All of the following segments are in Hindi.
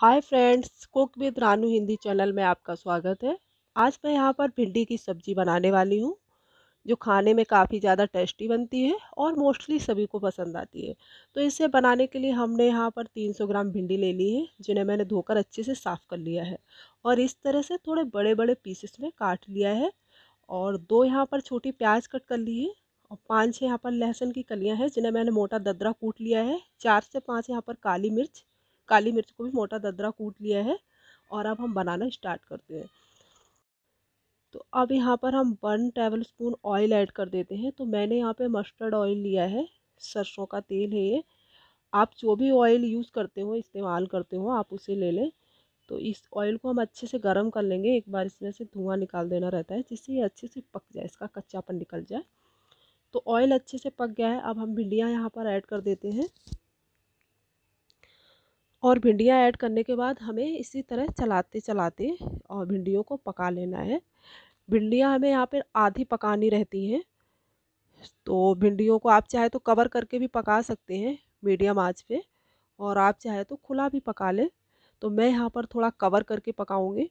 hi friends cook with Ranu Hindi channel में आपका स्वागत है आज मैं यहाँ पर भिंडी की सब्ज़ी बनाने वाली हूँ जो खाने में काफ़ी ज़्यादा टेस्टी बनती है और मोस्टली सभी को पसंद आती है तो इसे बनाने के लिए हमने यहाँ पर 300 ग्राम भिंडी ले ली है जिन्हें मैंने धोकर अच्छे से साफ़ कर लिया है और इस तरह से थोड़े बड़े बड़े पीसेस में काट लिया है और दो यहाँ पर छोटी प्याज कट कर ली है और पाँच छः यहाँ पर लहसुन की कलियाँ हैं जिन्हें मैंने मोटा ददरा कूट लिया है चार से पाँच यहाँ पर काली मिर्च काली मिर्च को भी मोटा ददरा कूट लिया है और अब हम बनाना स्टार्ट करते हैं तो अब यहाँ पर हम one tablespoon oil add कर देते हैं तो मैंने यहाँ पे मस्टर्ड ऑयल लिया है सरसों का तेल है ये आप जो भी ऑयल यूज़ करते हो इस्तेमाल करते हो आप उसे ले लें तो इस ऑयल को हम अच्छे से गर्म कर लेंगे एक बार इसमें से धुआं निकाल देना रहता है जिससे ये अच्छे से पक जाए इसका कच्चापन निकल जाए तो ऑयल अच्छे से पक गया है अब हम भिंडियाँ यहाँ पर ऐड कर देते हैं और भिंडियाँ ऐड करने के बाद हमें इसी तरह चलाते चलाते और भिंडियों को पका लेना है भिंडियाँ हमें यहाँ पर आधी पकानी रहती हैं तो भिंडियों को आप चाहे तो कवर करके भी पका सकते हैं मीडियम आंच पे और आप चाहे तो खुला भी पका लें तो मैं यहाँ पर थोड़ा कवर करके पकाऊँगी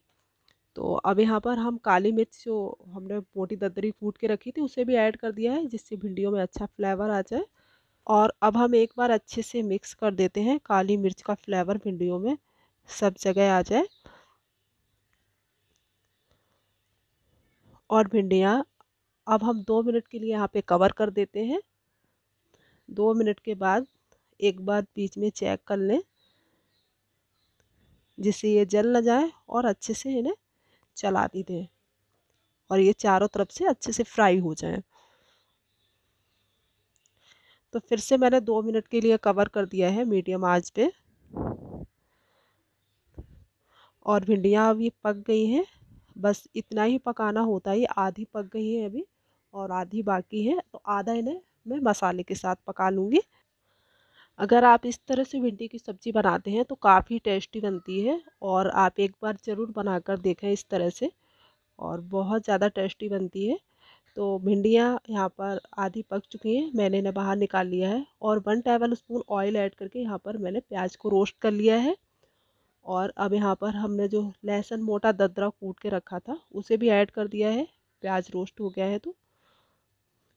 तो अब यहाँ पर हम काली मिर्च जो हमने मोटी ददरी कूट के रखी थी उसे भी ऐड कर दिया है जिससे भिंडियों में अच्छा फ्लेवर आ जाए और अब हम एक बार अच्छे से मिक्स कर देते हैं काली मिर्च का फ्लेवर भिंडियों में सब जगह आ जाए और भिंडियाँ अब हम दो मिनट के लिए यहाँ पे कवर कर देते हैं दो मिनट के बाद एक बार बीच में चेक कर लें जिससे ये जल ना जाए और अच्छे से इन्हें चला दी दें और ये चारों तरफ से अच्छे से फ्राई हो जाए तो फिर से मैंने दो मिनट के लिए कवर कर दिया है मीडियम आंच पे और भिंडियाँ अभी पक गई हैं बस इतना ही पकाना होता है आधी पक गई है अभी और आधी बाकी है तो आधा इन्हें मैं मसाले के साथ पका लूँगी अगर आप इस तरह से भिंडी की सब्ज़ी बनाते हैं तो काफ़ी टेस्टी बनती है और आप एक बार ज़रूर बना कर देखें इस तरह से और बहुत ज़्यादा टेस्टी बनती है तो भिंडियाँ यहाँ पर आधी पक चुकी हैं मैंने इन्हें बाहर निकाल लिया है और one tablespoon oil add करके यहाँ पर मैंने प्याज को रोस्ट कर लिया है और अब यहाँ पर हमने जो लहसुन मोटा ददरा कूट के रखा था उसे भी ऐड कर दिया है प्याज रोस्ट हो गया है तो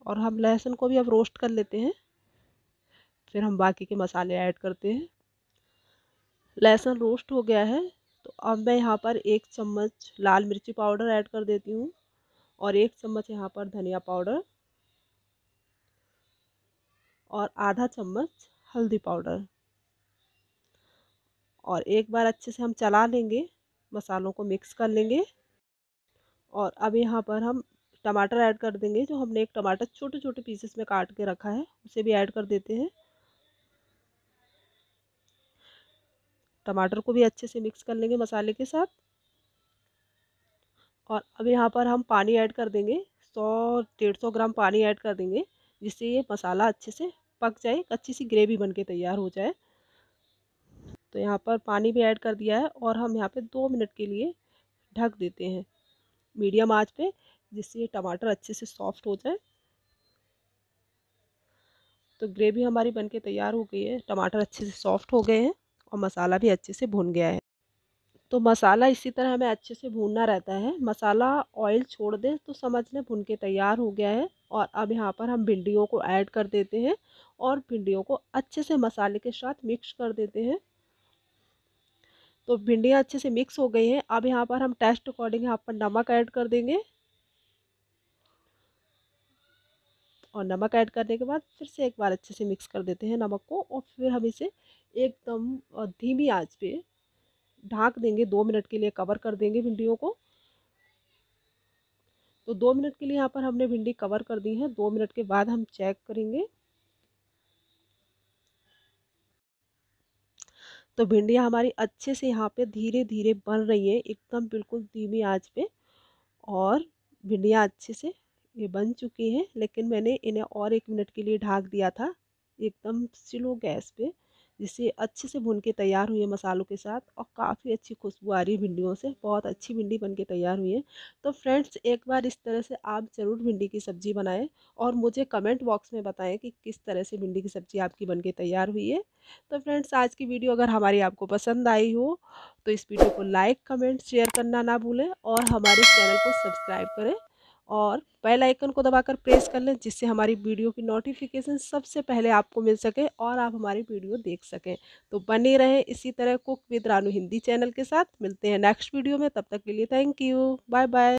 और हम लहसुन को भी अब रोस्ट कर लेते हैं फिर हम बाकी के मसाले ऐड करते हैं लहसुन रोस्ट हो गया है तो अब मैं यहाँ पर एक चम्मच लाल मिर्ची पाउडर ऐड कर देती हूँ और एक चम्मच यहाँ पर धनिया पाउडर और आधा चम्मच हल्दी पाउडर और एक बार अच्छे से हम चला लेंगे मसालों को मिक्स कर लेंगे और अब यहाँ पर हम टमाटर ऐड कर देंगे जो हमने एक टमाटर छोटे छोटे पीसेस में काट के रखा है उसे भी ऐड कर देते हैं टमाटर को भी अच्छे से मिक्स कर लेंगे मसाले के साथ और अब यहाँ पर हम पानी ऐड कर देंगे सौ डेढ़ सौ ग्राम पानी ऐड कर देंगे जिससे ये मसाला अच्छे से पक जाए एक अच्छी सी ग्रेवी बन के तैयार हो जाए तो यहाँ पर पानी भी ऐड कर दिया है और हम यहाँ पे दो मिनट के लिए ढक देते हैं मीडियम आंच पे जिससे ये टमाटर अच्छे से सॉफ्ट हो जाए तो ग्रेवी हमारी बन के तैयार हो गई है टमाटर अच्छे से सॉफ्ट हो गए हैं और मसाला भी अच्छे से भुन गया है तो मसाला इसी तरह हमें अच्छे से भूनना रहता है मसाला ऑयल छोड़ दें तो समझ लें भुन के तैयार हो गया है और अब यहाँ पर हम भिंडियों को ऐड कर देते हैं और भिंडियों को अच्छे से मसाले के साथ मिक्स कर देते हैं तो भिंडियाँ अच्छे से मिक्स हो गई हैं अब यहाँ पर हम टेस्ट अकॉर्डिंग यहाँ पर नमक ऐड कर देंगे और नमक ऐड करने के बाद फिर से एक बार अच्छे से मिक्स कर देते हैं नमक को और फिर हम इसे एकदम धीमी आंच पे ढाँक देंगे दो मिनट के लिए कवर कर देंगे भिंडियों को तो दो मिनट के लिए यहाँ पर हमने भिंडी कवर कर दी है दो मिनट के बाद हम चेक करेंगे तो भिंडियाँ हमारी अच्छे से यहाँ पे धीरे धीरे बन रही है एकदम बिल्कुल धीमी आंच पे और भिंडियाँ अच्छे से ये बन चुकी हैं लेकिन मैंने इन्हें और एक मिनट के लिए ढाक दिया था एकदम स्लो गैस पे जिसे अच्छे से भुन के तैयार हुई है मसालों के साथ और काफ़ी अच्छी खुशबू आ रही है भिंडियों से बहुत अच्छी भिंडी बन के तैयार हुई है तो फ्रेंड्स एक बार इस तरह से आप ज़रूर भिंडी की सब्ज़ी बनाएं और मुझे कमेंट बॉक्स में बताएं कि किस तरह से भिंडी की सब्ज़ी आपकी बन के तैयार हुई है तो फ्रेंड्स आज की वीडियो अगर हमारी आपको पसंद आई हो तो इस वीडियो को लाइक कमेंट शेयर करना ना भूलें और हमारे चैनल को सब्सक्राइब करें और बेल आइकन को दबाकर प्रेस कर लें जिससे हमारी वीडियो की नोटिफिकेशन सबसे पहले आपको मिल सके और आप हमारी वीडियो देख सकें तो बने रहें इसी तरह cook with Ranu Hindi channel के साथ मिलते हैं नेक्स्ट वीडियो में तब तक के लिए थैंक यू बाय बाय